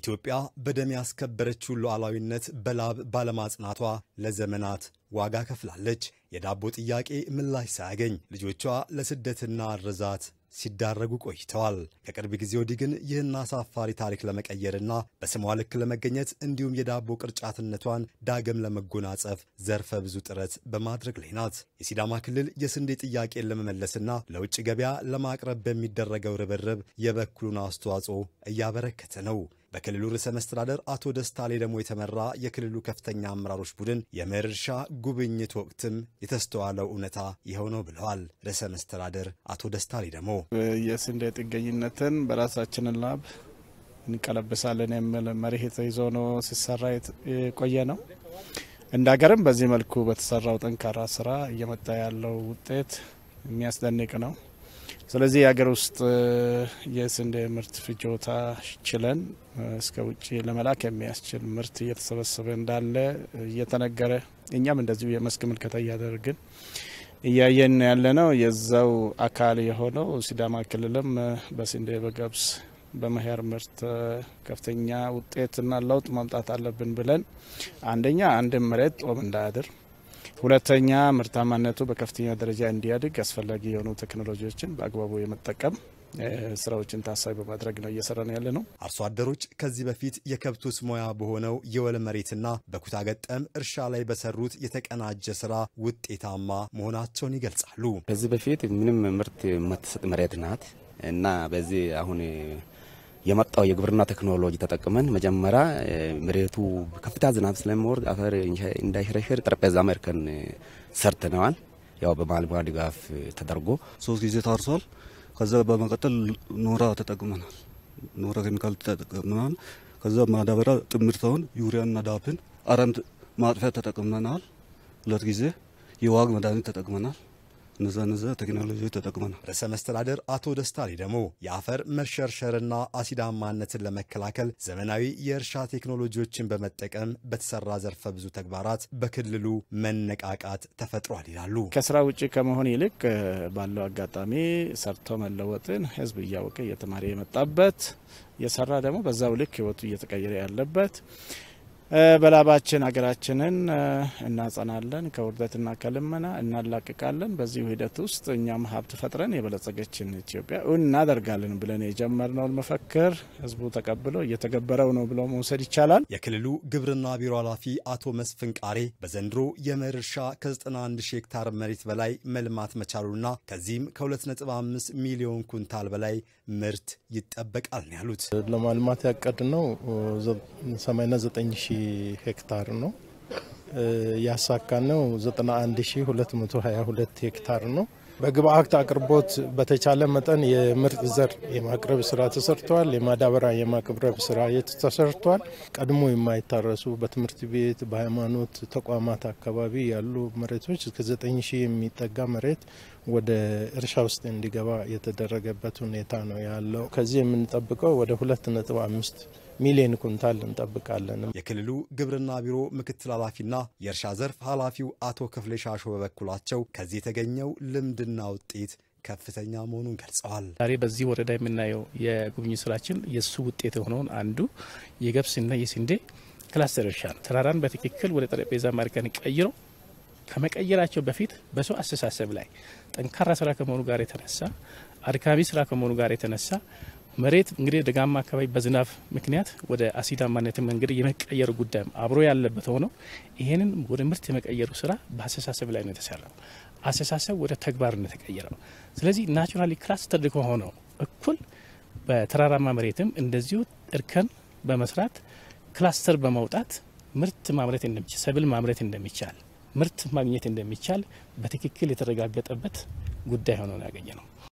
ኢትዮጵያ በደም ያስከበረችው ሉዓላዊነት በላብ ባለማጽናቷ ለዘመናት ዋጋ ከፍላለች። የዳቦ ጥያቄ ምላሽ ሳያገኝ ልጆቿ ለስደትና ርዛት ሲዳረጉ ቆይተዋል። ከቅርብ ጊዜ ወዲህ ግን ይህን አሳፋሪ ታሪክ ለመቀየርና በስሟ ልክ ለመገኘት እንዲሁም የዳቦ ቅርጫትነቷን ዳግም ለመጎናጸፍ ዘርፈ ብዙ ጥረት በማድረግ ላይ ናት። የሲዳማ ክልል የስንዴ ጥያቄን ለመመለስና ለውጭ ገበያ ለማቅረብ በሚደረገው ርብርብ የበኩሉን አስተዋጽኦ እያበረከተ ነው። በክልሉ ርዕሰ መስተዳደር አቶ ደስታ ሌዳሞ የተመራ የክልሉ ከፍተኛ አመራሮች ቡድን የመርሻ ጉብኝት ወቅትም የተስተዋለው እውነታ ይኸው ነው ብለዋል። ርዕሰ መስተዳደር አቶ ደስታ ሌዳሞ የስንዴ ጥገኝነትን በራሳችን ላብ እንቀለብሳለን የሚል መርህ ተይዞ ነው ሲሰራ የቆየ ነው። እንደ ሀገርም በዚህ መልኩ በተሰራው ጠንካራ ስራ እየመጣ ያለው ውጤት የሚያስደንቅ ነው። ስለዚህ የሀገር ውስጥ የስንዴ ምርት ፍጆታ ችለን እስከ ውጭ ለመላክ የሚያስችል ምርት እየተሰበሰበ እንዳለ እየተነገረ እኛም እንደዚሁ የመስክ ምልከታ እያደረግን እያየን ያለ ነው። የዛው አካል የሆነው ሲዳማ ክልልም በስንዴ በገብስ በመኸር ምርት ከፍተኛ ውጤትና ለውጥ ማምጣት አለብን ብለን አንደኛ አንድ መሬት ጦም እንዳያድር ሁለተኛ ምርታማነቱ በከፍተኛ ደረጃ እንዲያድግ አስፈላጊ የሆኑ ቴክኖሎጂዎችን በአግባቡ የመጠቀም ስራዎችን ታሳቢ በማድረግ ነው እየሰራ ነው ያለ ነው። አርሶ አደሮች ከዚህ በፊት የከብት ውስጥ ሙያ በሆነው የወል መሬትና በኩታ ገጠም እርሻ ላይ በሰሩት የተቀናጀ ስራ ውጤታማ መሆናቸውን ይገልጻሉ። ከዚህ በፊት ምንም ምርት የማትሰጥ መሬት ናት እና በዚህ አሁን የመጣው የግብርና ቴክኖሎጂ ተጠቅመን መጀመሪያ መሬቱ ከፍታ ዝናብ ስለሚወርድ አፈር እንዳይሸረሸር ጠረጴዛ መርከን ሰርተነዋል። ያው በማልማ ድጋፍ ተደርጎ ሶስት ጊዜ ታርሷል። ከዛ በመቀጠል ኖራ ተጠቅመናል። ኖራ ኬሚካል ተጠቅመናል። ከዛ ማዳበሪያ ጥምርተውን ዩሪያና ዳፕን አረም ማጥፊያ ተጠቅመናል። ሁለት ጊዜ የዋግ መድኃኒት ተጠቅመናል። እነዛ እነዛ ቴክኖሎጂዎች ተጠቅመናል። ርዕሰ መስተዳደር አቶ ደስታ ደግሞ የአፈር መሸርሸርና አሲዳማነትን ለመከላከል ዘመናዊ የእርሻ ቴክኖሎጂዎችን በመጠቀም በተሰራ ዘርፈ ብዙ ተግባራት በክልሉ መነቃቃት ተፈጥሯል ይላሉ። ከስራ ውጭ ከመሆን ይልቅ ባለው አጋጣሚ ሰርቶ መለወጥን ህዝብ እያወቀ እየተማሪ የመጣበት የሰራ ደግሞ በዛው ልክ ህይወቱ እየተቀየረ ያለበት በላባችን ሀገራችንን እናጸናለን፣ ከውርደትና ከልመና እናላቅቃለን። በዚሁ ሂደት ውስጥ እኛም ሀብት ፈጥረን የበለጸገችን ኢትዮጵያ እውን እናደርጋለን ብለን የጀመርነውን መፈክር ህዝቡ ተቀብሎ እየተገበረው ነው ብሎ መውሰድ ይቻላል። የክልሉ ግብርና ቢሮ ኃላፊ አቶ መስፍን ቃሬ በዘንድሮ የምህር እርሻ ከ91 ሺህ ሄክታር መሬት በላይ መልማት መቻሉና ከዚህም ከ2.5 ሚሊዮን ኩንታል በላይ ምርት ይጠበቃል ነው ያሉት። ለማልማት ነው 89 ሺህ ሄክታር ነው። ያሳካነው 91222 ሄክታር ነው። በግብአት አቅርቦት በተቻለ መጠን የምርጥ ዘር የማቅረብ ስራ ተሰርተዋል። የማዳበሪያ የማቅረብ ስራ ተሰርቷል። ቀድሞ የማይታረሱ በትምህርት ቤት በሃይማኖት ተቋማት አካባቢ ያሉ መሬቶች እስከ 9 የሚጠጋ መሬት ወደ እርሻ ውስጥ እንዲገባ የተደረገበት ሁኔታ ነው ያለው። ከዚህ የምንጠብቀው ወደ 2.5 ሚሊዮን ኩንታል እንጠብቃለን። የክልሉ ግብርና ቢሮ ምክትል ኃላፊና የእርሻ ዘርፍ ኃላፊው አቶ ክፍሌ ሻሾ በበኩላቸው ከዚህ የተገኘው ልምድና ውጤት ከፍተኛ መሆኑን ገልጸዋል። ዛሬ በዚህ ወረዳ የምናየው የጉብኝት ስራችን የእሱ ውጤት የሆነውን አንዱ የገብስና የስንዴ ክላስተር እርሻ ነው። ተራራን በትክክል ወደ ጠረጴዛ ማርከን ቀይሮ ከመቀየራቸው በፊት በሰው አስተሳሰብ ላይ ጠንካራ ስራ ከመሆኑ ጋር የተነሳ አድካሚ ስራ ከመሆኑ ጋር የተነሳ መሬት እንግዲህ ደጋማ አካባቢ በዝናብ ምክንያት ወደ አሲዳማነትም እንግዲህ የመቀየሩ ጉዳይ አብሮ ያለበት ሆኖ ይህንን ወደ ምርት የመቀየሩ ስራ በአስተሳሰብ ላይ ነው የተሰራው። አስተሳሰብ ወደ ተግባር ነው የተቀየረው። ስለዚህ ናቹራሊ ክላስተርድ ከሆነው እኩል በተራራማ መሬትም እንደዚሁ እርከን በመስራት ክላስተር በማውጣት ምርት ማምረት እንደሚቻል፣ ሰብል ማምረት እንደሚቻል፣ ምርት ማግኘት እንደሚቻል በትክክል የተረጋገጠበት ጉዳይ ሆኖ ያገኘ ነው።